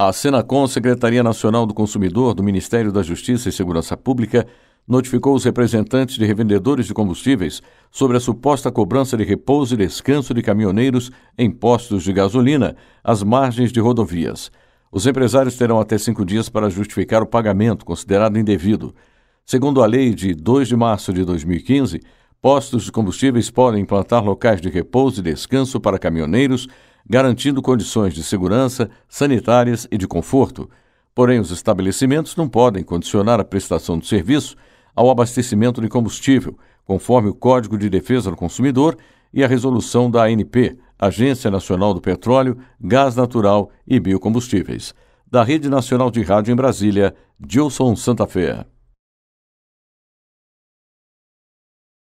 A Senacom, Secretaria Nacional do Consumidor do Ministério da Justiça e Segurança Pública, notificou os representantes de revendedores de combustíveis sobre a suposta cobrança de repouso e descanso de caminhoneiros em postos de gasolina às margens de rodovias. Os empresários terão até cinco dias para justificar o pagamento, considerado indevido. Segundo a lei de 2 de março de 2015, postos de combustíveis podem implantar locais de repouso e descanso para caminhoneiros garantindo condições de segurança, sanitárias e de conforto. Porém, os estabelecimentos não podem condicionar a prestação do serviço ao abastecimento de combustível, conforme o Código de Defesa do Consumidor e a resolução da ANP, Agência Nacional do Petróleo, Gás Natural e Biocombustíveis. Da Rede Nacional de Rádio em Brasília, Gilson Santa Fé.